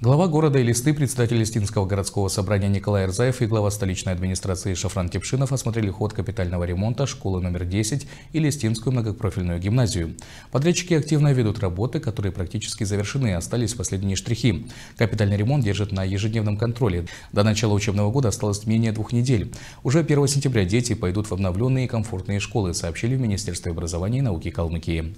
Глава города Элисты, председатель Листинского городского собрания Николай Эрзаев и глава столичной администрации Шафран Кипшинов осмотрели ход капитального ремонта школы номер 10 и Листинскую многопрофильную гимназию. Подрядчики активно ведут работы, которые практически завершены, остались последние штрихи. Капитальный ремонт держит на ежедневном контроле. До начала учебного года осталось менее двух недель. Уже 1 сентября дети пойдут в обновленные и комфортные школы, сообщили в Министерстве образования и науки Калмыкии.